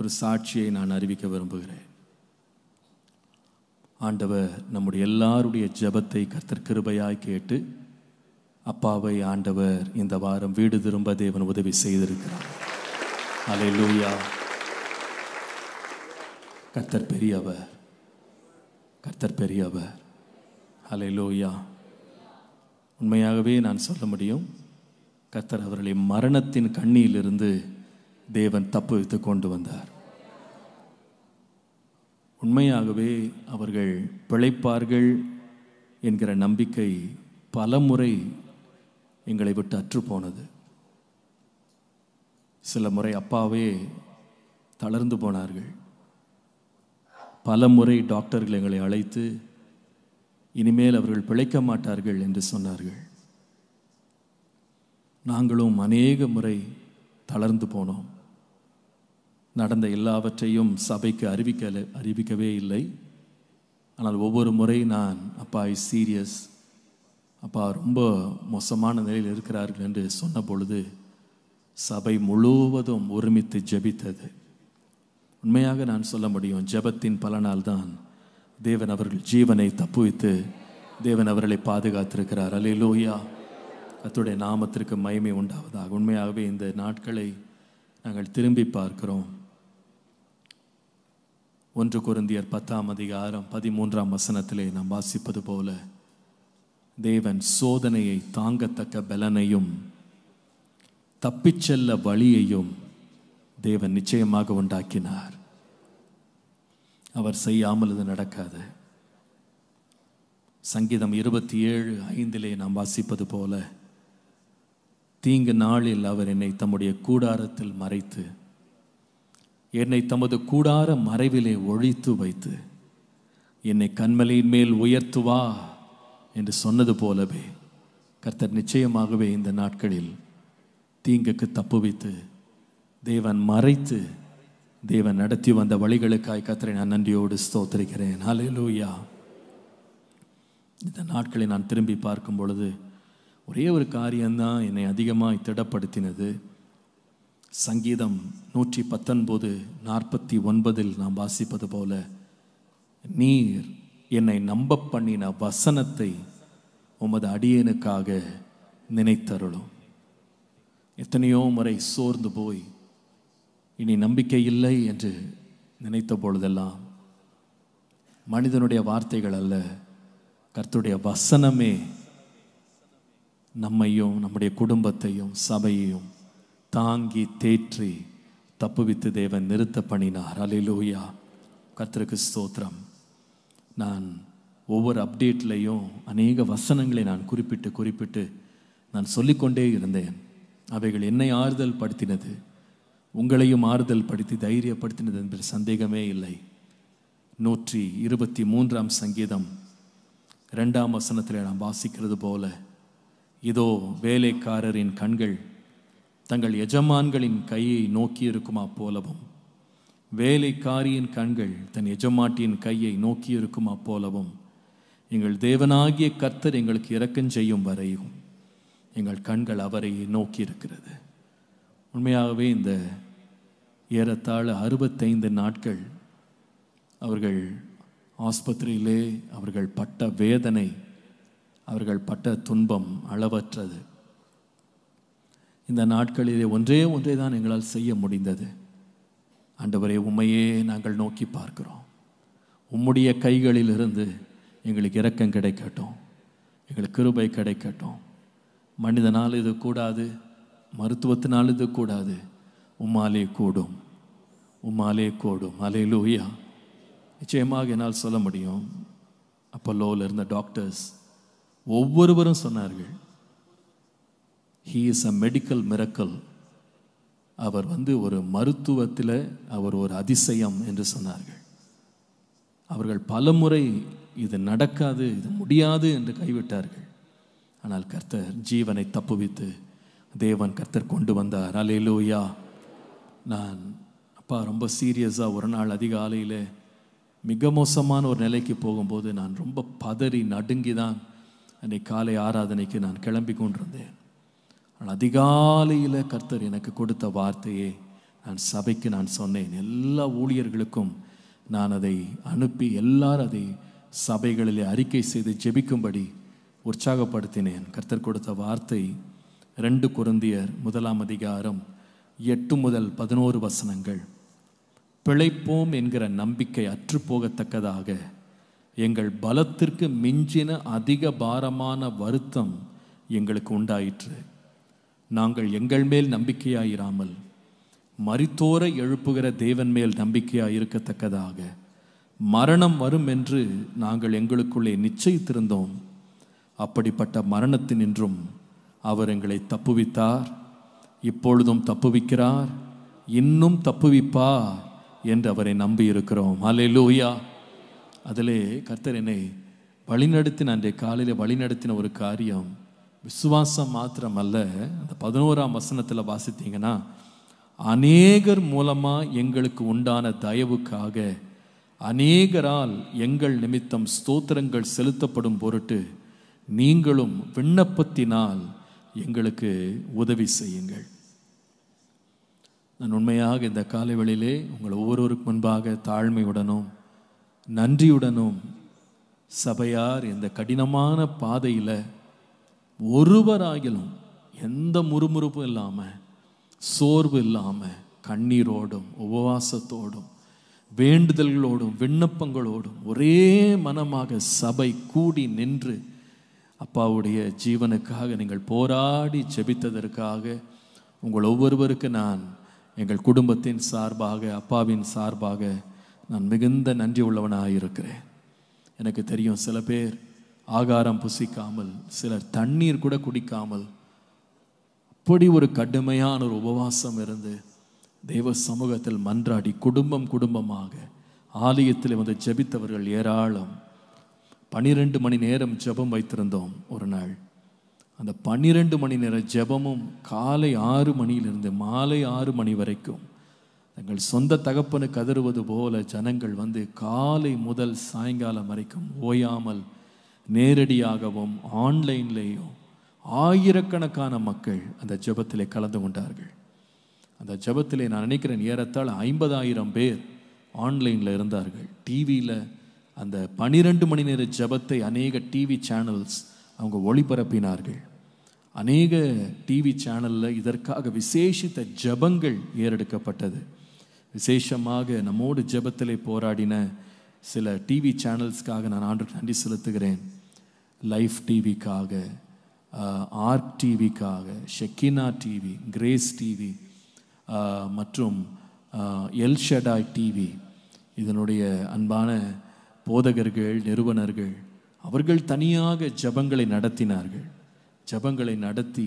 ஒரு சாட்சியை நான் அறிவிக்க விரும்புகிறேன் ஆண்டவர் நம்முடைய எல்லாருடைய ஜபத்தை கர்த்தர் கேட்டு அப்பாவை ஆண்டவர் இந்த வாரம் வீடு திரும்ப தேவன் உதவி செய்திருக்கிறார் அலை லூயா கர்த்தர் பெரியவர் கர்த்தர் பெரியவர் அலை லூயா உண்மையாகவே நான் சொல்ல முடியும் கர்த்தர் அவர்களை மரணத்தின் கண்ணியிலிருந்து தேவன் தப்பு வைத்து கொண்டு வந்தார் உண்மையாகவே அவர்கள் பிழைப்பார்கள் என்கிற நம்பிக்கை பல முறை எங்களை விட்டு அற்று போனது சில முறை அப்பாவே தளர்ந்து போனார்கள் பல முறை டாக்டர்கள் எங்களை அழைத்து இனிமேல் அவர்கள் பிழைக்க மாட்டார்கள் என்று சொன்னார்கள் நாங்களும் அநேக முறை தளர்ந்து போனோம் நடந்த எல்லாவற்றையும் சபைக்கு அறிவிக்கலை அறிவிக்கவே இல்லை ஆனால் ஒவ்வொரு முறை நான் அப்பா இஸ் சீரியஸ் அப்பா ரொம்ப மோசமான நிலையில் இருக்கிறார்கள் என்று சொன்ன பொழுது சபை முழுவதும் ஒருமித்து ஜபித்தது உண்மையாக நான் சொல்ல முடியும் ஜபத்தின் தான் தேவன் அவர்கள் ஜீவனை தப்புவித்து தேவன் அவர்களை பாதுகாத்திருக்கிறார் அல்லே லோயா அத்துடைய நாமத்திற்கு மயமை உண்டாவதாக உண்மையாகவே இந்த நாட்களை நாங்கள் திரும்பி பார்க்கிறோம் ஒன்று குருந்தியர் பத்தாம் அதிகாரம் பதிமூன்றாம் வசனத்திலே நாம் வாசிப்பது போல தேவன் சோதனையை தாங்கத்தக்க பலனையும் தப்பிச்செல்ல வழியையும் தேவன் நிச்சயமாக உண்டாக்கினார் அவர் செய்யாமல் இது நடக்காது சங்கீதம் இருபத்தி ஏழு ஐந்திலே நாம் வாசிப்பது போல தீங்கு நாளில் அவர் என்னை தம்முடைய கூடாரத்தில் மறைத்து என்னை தமது கூடார மறைவிலே ஒழித்து வைத்து என்னை கண்மலையின் மேல் உயர்த்துவா என்று சொன்னது போலவே கர்த்தர் நிச்சயமாகவே இந்த நாட்களில் தீங்குக்கு தப்பு வைத்து தேவன் மறைத்து தேவன் நடத்தி வந்த வழிகளுக்காய் கத்திரை நான் நன்றியோடு ஸ்தோத்திருக்கிறேன் ஹலெலூயா இந்த நாட்களை நான் திரும்பி பார்க்கும் பொழுது ஒரே ஒரு காரியம்தான் என்னை அதிகமாக திடப்படுத்தினது சங்கீதம் நூற்றி பத்தொன்பது நாற்பத்தி ஒன்பதில் நாம் வாசிப்பது போல நீர் என்னை நம்ப பண்ணின வசனத்தை உமது அடியனுக்காக நினைத்தருளும் எத்தனையோ முறை சோர்ந்து போய் இனி நம்பிக்கை இல்லை என்று நினைத்த பொழுதெல்லாம் மனிதனுடைய வார்த்தைகள் அல்ல கர்த்துடைய வசனமே நம்மையும் நம்முடைய குடும்பத்தையும் சபையையும் தாங்கி தேற்றி தப்புவித்து தேவன் நிறுத்த பண்ணினார் அலிலூயா கத்திரக்கு ஸ்தோத்திரம் நான் ஒவ்வொரு அப்டேட்லேயும் அநேக வசனங்களை நான் குறிப்பிட்டு குறிப்பிட்டு நான் சொல்லிக்கொண்டே இருந்தேன் அவைகள் என்னை ஆறுதல் படுத்தினது உங்களையும் ஆறுதல் படுத்தி தைரியப்படுத்தினது என்ற சந்தேகமே இல்லை நூற்றி இருபத்தி மூன்றாம் சங்கீதம் ரெண்டாம் வசனத்தில் நாம் வாசிக்கிறது போல இதோ வேலைக்காரரின் கண்கள் தங்கள் எஜமான்களின் கையை நோக்கி இருக்குமா போலவும் வேலைக்காரியின் கண்கள் தன் எஜமாட்டியின் கையை நோக்கி இருக்குமா போலவும் எங்கள் தேவனாகிய கர்த்தர் எங்களுக்கு இறக்கம் செய்யும் வரையும் எங்கள் கண்கள் அவரை நோக்கி இருக்கிறது உண்மையாகவே இந்த ஏறத்தாழ அறுபத்தைந்து நாட்கள் அவர்கள் ஆஸ்பத்திரியிலே அவர்கள் பட்ட வேதனை அவர்கள் பட்ட துன்பம் அளவற்றது இந்த நாட்களிலே ஒன்றே ஒன்றே தான் எங்களால் செய்ய முடிந்தது அண்டவரே உண்மையே நாங்கள் நோக்கி பார்க்கிறோம் உம்முடைய கைகளிலிருந்து எங்களுக்கு இரக்கம் கிடைக்கட்டும் எங்களுக்கு கிருபை கிடைக்கட்டும் மனிதனால் இது கூடாது மருத்துவத்தினால் இது கூடாது உம்மாலே கூடும் உம்மாலே கூடும் அலே லூயா நிச்சயமாக என்னால் சொல்ல முடியும் அப்போ லோவில் இருந்த டாக்டர்ஸ் ஒவ்வொருவரும் சொன்னார்கள் he is a medical miracle அவர் வந்து ஒரு மருத்துவத்தில் அவர் ஒரு அதிசயம் என்று சொன்னார்கள் அவர்கள் பலமுறை இது நடக்காது இது முடியாது என்று கைவிட்டார்கள் ஆனால் கர்த்தர் ஜீவனை தப்புவித்து தேவன் கர்த்தர் கொண்டு வந்தார் அலேலூயா நான் அப்பா ரொம்ப சீரியஸாக ஒரு நாள் அதிகாலையில் மிக மோசமான ஒரு நிலைக்கு போகும்போது நான் ரொம்ப பதறி நடுங்கி தான் அன்னைக்கு காலை ஆராதனைக்கு நான் கிளம்பி கொண்டிருந்தேன் ஆனால் அதிகாலையில் கர்த்தர் எனக்கு கொடுத்த வார்த்தையே நான் சபைக்கு நான் சொன்னேன் எல்லா ஊழியர்களுக்கும் நான் அதை அனுப்பி எல்லாரும் அதை சபைகளில் அறிக்கை செய்து ஜெபிக்கும்படி உற்சாகப்படுத்தினேன் கர்த்தர் கொடுத்த வார்த்தை ரெண்டு குருந்தியர் முதலாம் அதிகாரம் எட்டு முதல் பதினோரு வசனங்கள் பிழைப்போம் என்கிற நம்பிக்கை அற்றுப்போகத்தக்கதாக எங்கள் பலத்திற்கு மிஞ்சின அதிக பாரமான வருத்தம் எங்களுக்கு உண்டாயிற்று நாங்கள் எங்கள் மேல் நம்பிக்கையாயிராமல் மறித்தோர எழுப்புகிற தேவன் மேல் நம்பிக்கையாக இருக்கத்தக்கதாக மரணம் வரும் என்று நாங்கள் எங்களுக்குள்ளே நிச்சயித்திருந்தோம் அப்படிப்பட்ட மரணத்தினின்றும் அவர் எங்களை தப்புவித்தார் இப்பொழுதும் தப்புவிக்கிறார் இன்னும் தப்புவிப்பா என்று அவரை நம்பி இருக்கிறோம் அலே லூயா அதிலே கர்த்தர் என்னை வழிநடத்தின அன்றைய காலையில் வழிநடத்தின ஒரு காரியம் விசுவாசம் மாத்திரமல்ல அந்த பதினோராம் வசனத்தில் வாசித்தீங்கன்னா அநேகர் மூலமாக எங்களுக்கு உண்டான தயவுக்காக அநேகரால் எங்கள் நிமித்தம் ஸ்தோத்திரங்கள் செலுத்தப்படும் பொருட்டு நீங்களும் விண்ணப்பத்தினால் எங்களுக்கு உதவி செய்யுங்கள் நான் உண்மையாக இந்த காலை வழியிலே உங்கள் ஒவ்வொருவருக்கு முன்பாக தாழ்மையுடனும் நன்றியுடனும் சபையார் இந்த கடினமான பாதையில் ஒருவராகிலும் எந்த முறுமுறுப்பும் இல்லாமல் சோர்வு இல்லாமல் கண்ணீரோடும் உபவாசத்தோடும் வேண்டுதல்களோடும் விண்ணப்பங்களோடும் ஒரே மனமாக சபை கூடி நின்று அப்பாவுடைய ஜீவனுக்காக நீங்கள் போராடி செபித்ததற்காக உங்கள் ஒவ்வொருவருக்கு நான் எங்கள் குடும்பத்தின் சார்பாக அப்பாவின் சார்பாக நான் மிகுந்த நன்றி உள்ளவனாக இருக்கிறேன் எனக்கு தெரியும் சில பேர் ஆகாரம் புசிக்காமல் சிலர் தண்ணீர் கூட குடிக்காமல் அப்படி ஒரு கடுமையான ஒரு உபவாசம் இருந்து தெய்வ சமூகத்தில் மன்றாடி குடும்பம் குடும்பமாக ஆலயத்தில் வந்து ஜெபித்தவர்கள் ஏராளம் பனிரெண்டு மணி நேரம் ஜெபம் வைத்திருந்தோம் ஒரு நாள் அந்த பன்னிரெண்டு மணி நேர ஜெபமும் காலை ஆறு மணியிலிருந்து மாலை ஆறு மணி வரைக்கும் தங்கள் சொந்த தகப்பனுக்கு கதறுவது போல ஜனங்கள் வந்து காலை முதல் சாயங்காலம் வரைக்கும் ஓயாமல் நேரடியாகவும் ஆன்லைன்லேயும் ஆயிரக்கணக்கான மக்கள் அந்த ஜபத்திலே கலந்து கொண்டார்கள் அந்த ஜபத்திலே நான் நினைக்கிறேன் ஏறத்தாழ ஐம்பதாயிரம் பேர் ஆன்லைனில் இருந்தார்கள் டிவியில் அந்த பனிரெண்டு மணி நேர ஜபத்தை அநேக டிவி சேனல்ஸ் அவங்க ஒளிபரப்பினார்கள் அநேக டிவி சேனலில் இதற்காக விசேஷித்த ஜபங்கள் ஏறெடுக்கப்பட்டது விசேஷமாக நம்மோடு ஜபத்திலே போராடின சில டிவி சேனல்ஸ்க்காக நான் ஆண்டு நன்றி செலுத்துகிறேன் லைஃப் டிவிக்காக ஆர்ட் டிவிக்காக ஷெக்கினா டிவி கிரேஸ் டிவி மற்றும் எல்ஷடாய் டிவி இதனுடைய அன்பான போதகர்கள் நிறுவனர்கள் அவர்கள் தனியாக ஜபங்களை நடத்தினார்கள் ஜபங்களை நடத்தி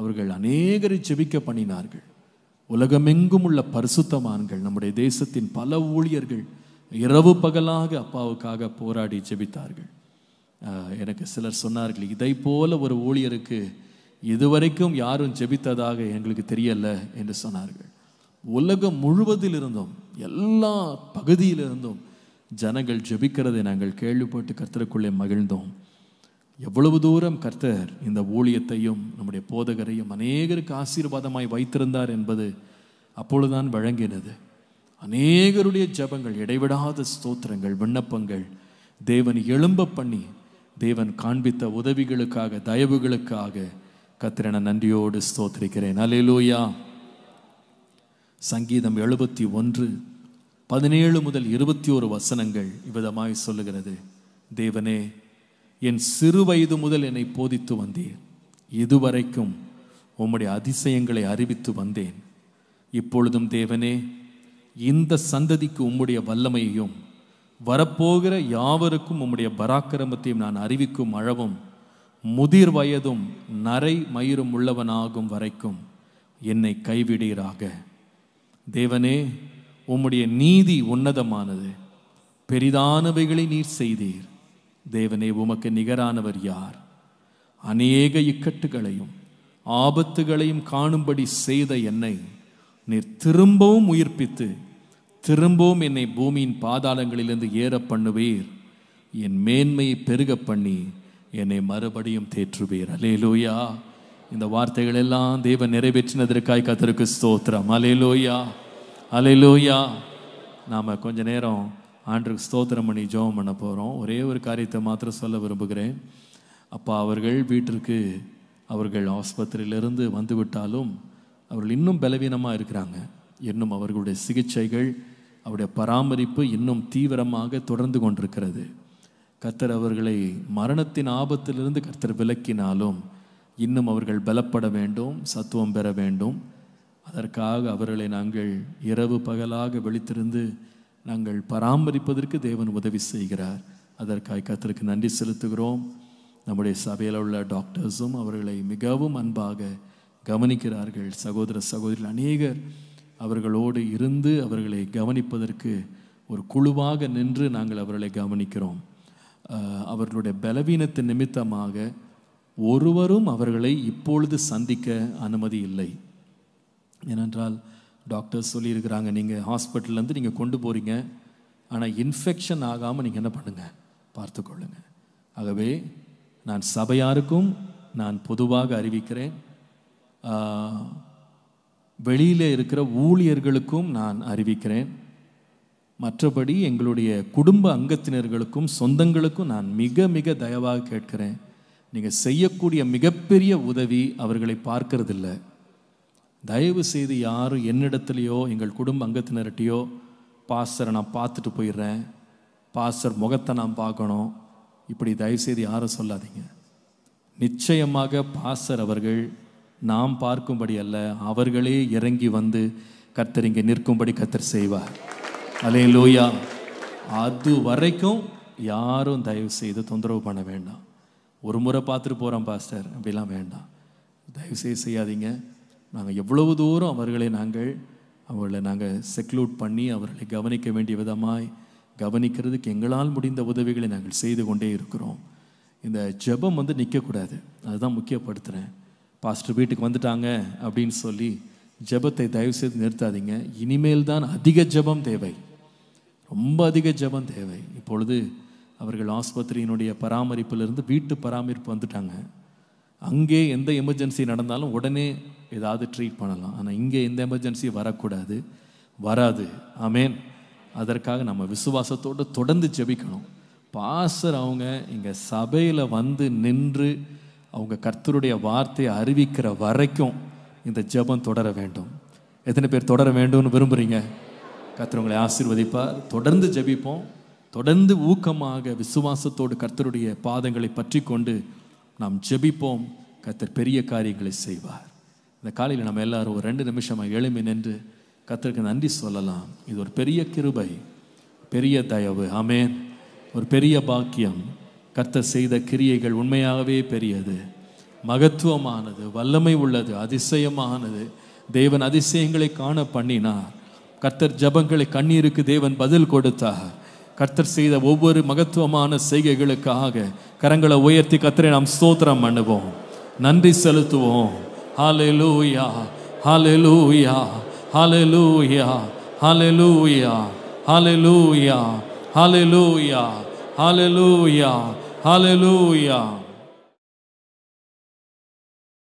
அவர்கள் அநேகரை ஜெபிக்க பண்ணினார்கள் உலகமெங்கும் உள்ள பரிசுத்தமான்கள் நம்முடைய தேசத்தின் பல ஊழியர்கள் இரவு பகலாக அப்பாவுக்காக போராடி ஜெபித்தார்கள் எனக்கு சிலர் சொன்னார்கள் இதை போல ஒரு ஊழியருக்கு இதுவரைக்கும் யாரும் ஜெபித்ததாக எங்களுக்கு தெரியல என்று சொன்னார்கள் உலகம் முழுவதிலிருந்தும் எல்லா பகுதியிலிருந்தும் ஜனங்கள் ஜெபிக்கிறதை நாங்கள் கேள்விப்பட்டு கர்த்தருக்குள்ளே மகிழ்ந்தோம் எவ்வளவு தூரம் கர்த்தர் இந்த ஊழியத்தையும் நம்முடைய போதகரையும் அநேகருக்கு ஆசீர்வாதமாய் வைத்திருந்தார் என்பது அப்பொழுதுதான் வழங்கினது அநேகருடைய ஜபங்கள் இடைவிடாத ஸ்தோத்திரங்கள் விண்ணப்பங்கள் தேவன் எழும்ப பண்ணி தேவன் காண்பித்த உதவிகளுக்காக தயவுகளுக்காக நான் நன்றியோடு ஸ்தோத்திரிக்கிறேன் அலேலூயா சங்கீதம் எழுபத்தி ஒன்று பதினேழு முதல் இருபத்தி ஒரு வசனங்கள் இவ்விதமாய் சொல்லுகிறது தேவனே என் சிறு வயது முதல் என்னை போதித்து வந்தீர் இதுவரைக்கும் உம்முடைய அதிசயங்களை அறிவித்து வந்தேன் இப்பொழுதும் தேவனே இந்த சந்ததிக்கு உம்முடைய வல்லமையையும் வரப்போகிற யாவருக்கும் உம்முடைய பராக்கிரமத்தையும் நான் அறிவிக்கும் அளவும் முதிர் வயதும் நரை மயிரும் உள்ளவனாகும் வரைக்கும் என்னை கைவிடீராக தேவனே உம்முடைய நீதி உன்னதமானது பெரிதானவைகளை நீர் செய்தீர் தேவனே உமக்கு நிகரானவர் யார் அநேக இக்கட்டுகளையும் ஆபத்துகளையும் காணும்படி செய்த என்னை நீர் திரும்பவும் உயிர்ப்பித்து திரும்பவும் என்னை பூமியின் பாதாளங்களிலிருந்து ஏற பண்ணுவீர் என் மேன்மையை பெருக பண்ணி என்னை மறுபடியும் தேற்றுவீர் அலேலோயா இந்த வார்த்தைகள் எல்லாம் தேவன் நிறைவேற்றினதற்காய் கத்திருக்கு ஸ்தோத்திரம் அலேலோயா அலேலோயா நாம் கொஞ்ச நேரம் ஆண்டுக்கு ஸ்தோத்திரம் பண்ணி ஜோம் பண்ண போகிறோம் ஒரே ஒரு காரியத்தை மாத்திரம் சொல்ல விரும்புகிறேன் அப்போ அவர்கள் வீட்டிற்கு அவர்கள் ஆஸ்பத்திரியிலிருந்து வந்துவிட்டாலும் அவர்கள் இன்னும் பலவீனமாக இருக்கிறாங்க இன்னும் அவர்களுடைய சிகிச்சைகள் அவருடைய பராமரிப்பு இன்னும் தீவிரமாக தொடர்ந்து கொண்டிருக்கிறது கர்த்தர் அவர்களை மரணத்தின் ஆபத்திலிருந்து கர்த்தர் விலக்கினாலும் இன்னும் அவர்கள் பலப்பட வேண்டும் சத்துவம் பெற வேண்டும் அதற்காக அவர்களை நாங்கள் இரவு பகலாக வெளித்திருந்து நாங்கள் பராமரிப்பதற்கு தேவன் உதவி செய்கிறார் அதற்காக கத்திற்கு நன்றி செலுத்துகிறோம் நம்முடைய சபையில் உள்ள டாக்டர்ஸும் அவர்களை மிகவும் அன்பாக கவனிக்கிறார்கள் சகோதர சகோதரிகள் அநேகர் அவர்களோடு இருந்து அவர்களை கவனிப்பதற்கு ஒரு குழுவாக நின்று நாங்கள் அவர்களை கவனிக்கிறோம் அவர்களுடைய பலவீனத்தின் நிமித்தமாக ஒருவரும் அவர்களை இப்பொழுது சந்திக்க அனுமதி இல்லை ஏனென்றால் டாக்டர்ஸ் சொல்லியிருக்கிறாங்க நீங்கள் ஹாஸ்பிட்டல்லேருந்து நீங்கள் கொண்டு போகிறீங்க ஆனால் இன்ஃபெக்ஷன் ஆகாமல் நீங்கள் என்ன பண்ணுங்கள் பார்த்துக்கொள்ளுங்க ஆகவே நான் சபையாருக்கும் நான் பொதுவாக அறிவிக்கிறேன் வெளியில் இருக்கிற ஊழியர்களுக்கும் நான் அறிவிக்கிறேன் மற்றபடி எங்களுடைய குடும்ப அங்கத்தினர்களுக்கும் சொந்தங்களுக்கும் நான் மிக மிக தயவாக கேட்கிறேன் நீங்கள் செய்யக்கூடிய மிகப்பெரிய உதவி அவர்களை பார்க்கறதில்ல தயவு செய்து யாரும் என்னிடத்துலையோ எங்கள் குடும்ப அங்கத்தினர்கிட்டையோ பாஸ்டரை நான் பார்த்துட்டு போயிடுறேன் பாஸ்டர் முகத்தை நான் பார்க்கணும் இப்படி தயவுசெய்து யாரும் சொல்லாதீங்க நிச்சயமாக பாஸ்டர் அவர்கள் நாம் பார்க்கும்படி அல்ல அவர்களே இறங்கி வந்து கர்த்தர் இங்கே நிற்கும்படி கர்த்தர் செய்வார் அலே லோயா அது வரைக்கும் யாரும் தயவு செய்து தொந்தரவு பண்ண வேண்டாம் ஒரு முறை பார்த்துட்டு போகிறோம் பாஸ்டர் அப்படிலாம் வேண்டாம் தயவு செய்து செய்யாதீங்க நாங்கள் எவ்வளவு தூரம் அவர்களை நாங்கள் அவர்களை நாங்கள் செக்லூட் பண்ணி அவர்களை கவனிக்க வேண்டிய விதமாய் கவனிக்கிறதுக்கு எங்களால் முடிந்த உதவிகளை நாங்கள் செய்து கொண்டே இருக்கிறோம் இந்த ஜெபம் வந்து நிற்கக்கூடாது அதுதான் முக்கியப்படுத்துகிறேன் பாஸ்டர் வீட்டுக்கு வந்துட்டாங்க அப்படின்னு சொல்லி ஜபத்தை செய்து நிறுத்தாதீங்க இனிமேல் தான் அதிக ஜபம் தேவை ரொம்ப அதிக ஜபம் தேவை இப்பொழுது அவர்கள் ஆஸ்பத்திரியினுடைய பராமரிப்பிலிருந்து வீட்டு பராமரிப்பு வந்துட்டாங்க அங்கே எந்த எமர்ஜென்சி நடந்தாலும் உடனே ஏதாவது ட்ரீட் பண்ணலாம் ஆனால் இங்கே எந்த எமர்ஜென்சி வரக்கூடாது வராது ஆமேன் அதற்காக நம்ம விசுவாசத்தோடு தொடர்ந்து ஜெபிக்கணும் பாசர் அவங்க இங்கே சபையில் வந்து நின்று அவங்க கர்த்தருடைய வார்த்தையை அறிவிக்கிற வரைக்கும் இந்த ஜபம் தொடர வேண்டும் எத்தனை பேர் தொடர வேண்டும்னு விரும்புகிறீங்க கர்த்தரவங்களை ஆசீர்வதிப்பார் தொடர்ந்து ஜபிப்போம் தொடர்ந்து ஊக்கமாக விசுவாசத்தோடு கர்த்தருடைய பாதங்களை பற்றி கொண்டு நாம் ஜெபிப்போம் கர்த்தர் பெரிய காரியங்களை செய்வார் இந்த காலையில் நம்ம எல்லாரும் ஒரு ரெண்டு நிமிஷமாக எளிமை நின்று கத்தருக்கு நன்றி சொல்லலாம் இது ஒரு பெரிய கிருபை பெரிய தயவு ஆமேன் ஒரு பெரிய பாக்கியம் கர்த்த செய்த கிரியைகள் உண்மையாகவே பெரியது மகத்துவமானது வல்லமை உள்ளது அதிசயமானது தேவன் அதிசயங்களை காண பண்ணினார் கர்த்தர் ஜபங்களை கண்ணீருக்கு தேவன் பதில் கொடுத்தாக கர்த்தர் செய்த ஒவ்வொரு மகத்துவமான செய்கைகளுக்காக கரங்களை உயர்த்தி கர்த்தரை நாம் ஸ்தோத்திரம் பண்ணுவோம் நன்றி செலுத்துவோம் hallelujah hallelujah hallelujah hallelujah hallelujah hallelujah Hallelujah. Hallelujah.